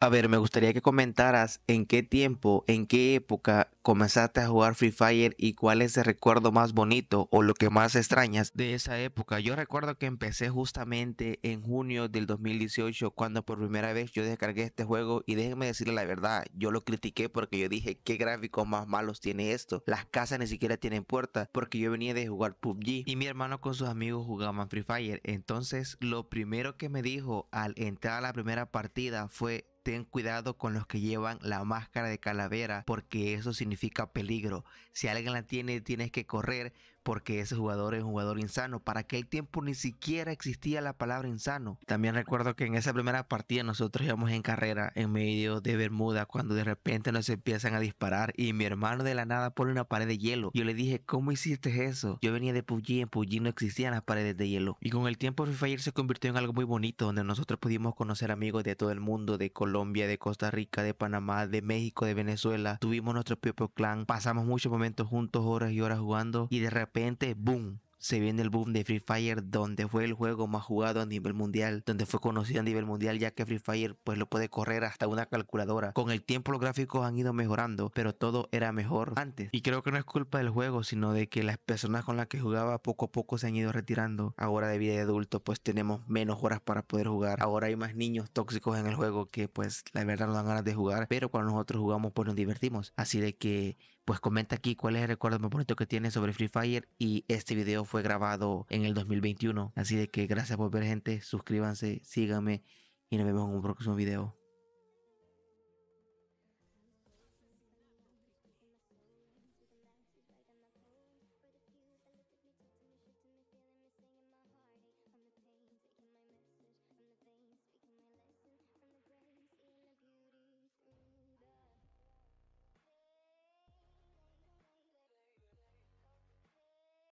A ver, me gustaría que comentaras en qué tiempo, en qué época comenzaste a jugar Free Fire y cuál es el recuerdo más bonito o lo que más extrañas de esa época. Yo recuerdo que empecé justamente en junio del 2018 cuando por primera vez yo descargué este juego y déjenme decirle la verdad, yo lo critiqué porque yo dije qué gráficos más malos tiene esto. Las casas ni siquiera tienen puertas porque yo venía de jugar PUBG y mi hermano con sus amigos jugaban Free Fire. Entonces lo primero que me dijo al entrar a la primera partida fue ten cuidado con los que llevan la máscara de calavera porque eso significa peligro. Si alguien la tiene, tienes que correr porque ese jugador es un jugador insano. Para aquel tiempo ni siquiera existía la palabra insano. También recuerdo que en esa primera partida nosotros íbamos en carrera en medio de Bermuda cuando de repente nos empiezan a disparar y mi hermano de la nada pone una pared de hielo. Yo le dije, ¿cómo hiciste eso? Yo venía de Puyi, en Puyi no existían las paredes de hielo. Y con el tiempo Free Fire se convirtió en algo muy bonito donde nosotros pudimos conocer amigos de todo el mundo, de Colombia, de Costa Rica, de Panamá, de México, de Venezuela. Tuvimos nuestro propio clan, pasamos muchos momentos juntos, horas y horas jugando y de repente boom, se viene el boom de Free Fire, donde fue el juego más jugado a nivel mundial, donde fue conocido a nivel mundial, ya que Free Fire pues lo puede correr hasta una calculadora. Con el tiempo los gráficos han ido mejorando, pero todo era mejor antes. Y creo que no es culpa del juego, sino de que las personas con las que jugaba poco a poco se han ido retirando. Ahora de vida de adulto pues tenemos menos horas para poder jugar. Ahora hay más niños tóxicos en el juego que pues la verdad no dan ganas de jugar, pero cuando nosotros jugamos pues nos divertimos. Así de que pues comenta aquí cuál es el recuerdo más bonito que tienes sobre Free Fire y este video fue grabado en el 2021. Así de que gracias por ver gente, suscríbanse, síganme y nos vemos en un próximo video.